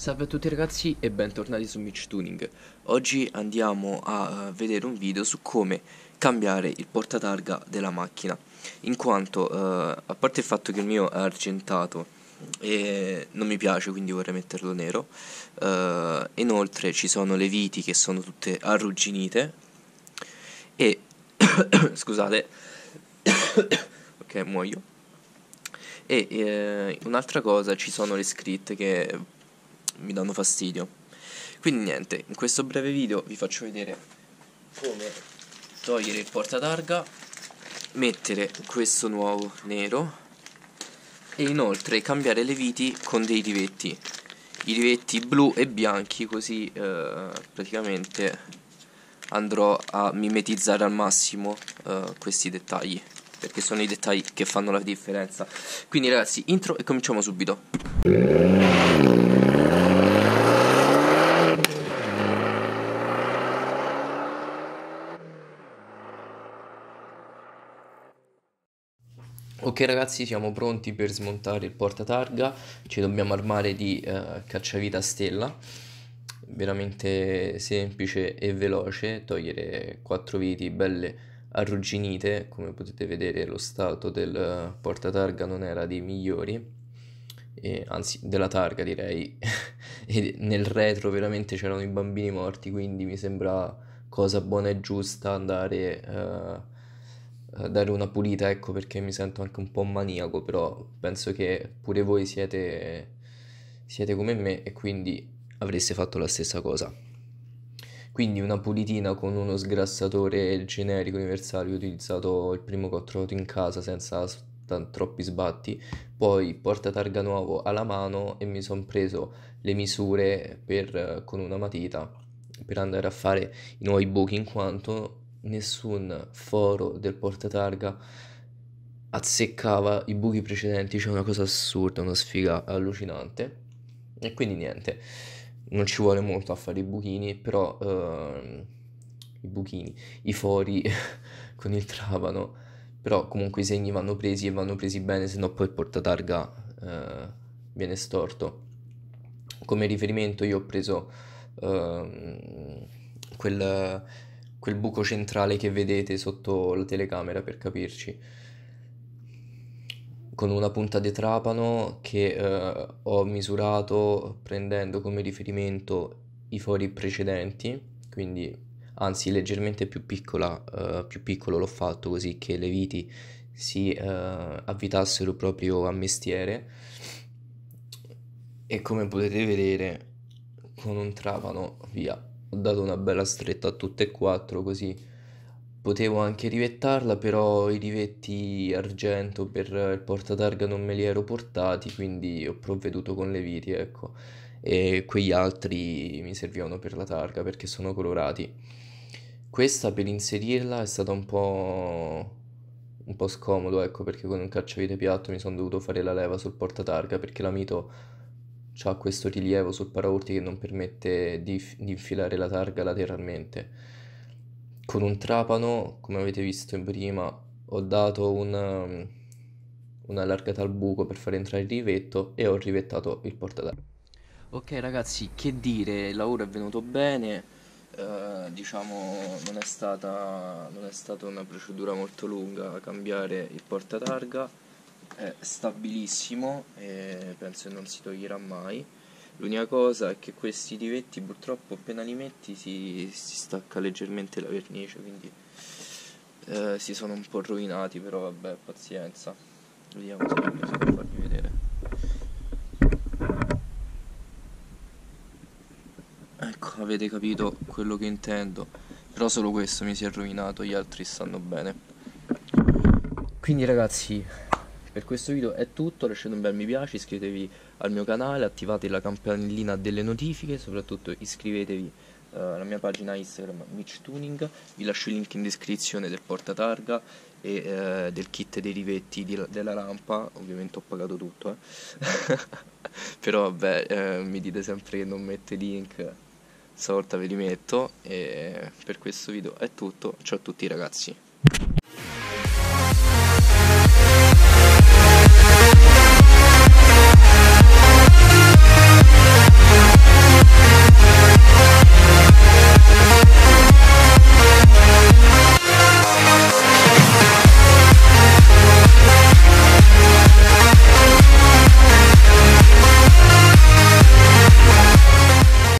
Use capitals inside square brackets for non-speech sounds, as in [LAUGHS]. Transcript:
Salve a tutti ragazzi e bentornati su Mitch Tuning Oggi andiamo a eh, vedere un video su come cambiare il portatarga della macchina In quanto, eh, a parte il fatto che il mio è argentato e non mi piace quindi vorrei metterlo nero eh, Inoltre ci sono le viti che sono tutte arrugginite E, [COUGHS] scusate, [COUGHS] ok muoio e eh, un'altra cosa ci sono le scritte che mi danno fastidio. Quindi niente, in questo breve video vi faccio vedere come togliere il porta targa, mettere questo nuovo nero e inoltre cambiare le viti con dei rivetti. I rivetti blu e bianchi così eh, praticamente andrò a mimetizzare al massimo uh, questi dettagli perché sono i dettagli che fanno la differenza quindi ragazzi intro e cominciamo subito Ok ragazzi siamo pronti per smontare il portatarga, ci dobbiamo armare di eh, cacciavita stella, veramente semplice e veloce, togliere quattro viti belle arrugginite, come potete vedere lo stato del eh, portatarga non era dei migliori, e, anzi della targa direi, [LAUGHS] e nel retro veramente c'erano i bambini morti quindi mi sembra cosa buona e giusta andare... Eh, eh, dare una pulita, ecco perché mi sento anche un po' maniaco, però penso che pure voi siete, siete come me e quindi avreste fatto la stessa cosa. Quindi una pulitina con uno sgrassatore generico universale ho utilizzato il primo che ho trovato in casa senza troppi sbatti, poi portatarga nuovo alla mano e mi sono preso le misure per, con una matita per andare a fare i nuovi buchi in quanto nessun foro del portatarga azzeccava i buchi precedenti, cioè una cosa assurda, una sfiga allucinante. E quindi niente, non ci vuole molto a fare i buchini, però uh, i buchini, i fori [LAUGHS] con il travano, però comunque i segni vanno presi e vanno presi bene, se no poi il portatarga uh, eh, viene storto. Come riferimento io ho preso uh, quel quel buco centrale che vedete sotto la telecamera per capirci con una punta di trapano che eh, ho misurato prendendo come riferimento i fori precedenti quindi anzi leggermente più piccola eh, più piccolo l'ho fatto così che le viti si eh, avvitassero proprio a mestiere e come potete vedere con un trapano via ho dato una bella stretta a tutte e quattro così potevo anche rivettarla, però i rivetti argento per il portatarga non me li ero portati, quindi ho provveduto con le viti, ecco. E quegli altri mi servivano per la targa perché sono colorati. Questa per inserirla è stata un po' un po' scomodo, ecco, perché con un cacciavite piatto mi sono dovuto fare la leva sul portatarga perché la mito ha questo rilievo sul paraurti che non permette di, di, infilare la targa lateralmente. Con un trapano, come avete visto prima, ho dato una, largata al buco per far entrare il rivetto e ho rivettato il portatarga. Ok ragazzi, che dire, il lavoro è venuto bene, Uh, diciamo non è, stata, non è stata una procedura molto lunga cambiare il portatarga è stabilissimo e penso che non si toglierà mai. L'unica cosa è che questi divetti purtroppo appena li metti si, si stacca leggermente la vernice, quindi eh, si sono un po' rovinati, però vabbè, pazienza. Vediamo se riesco a farvi vedere. Ecco, avete capito quello che intendo. Però solo questo mi si è rovinato, gli altri stanno bene. Quindi ragazzi, per questo video è tutto, lasciate un bel mi piace, iscrivetevi al mio canale, attivate la campanellina delle notifiche, soprattutto iscrivetevi uh, alla mia pagina Instagram Mitch Tuning, vi lascio il link in descrizione del portatarga e uh, del kit dei rivetti di, della rampa, ovviamente ho pagato tutto, eh. [LAUGHS] però vabbè uh, mi dite sempre che non mette link, stavolta ve li metto e per questo video è tutto, ciao a tutti ragazzi.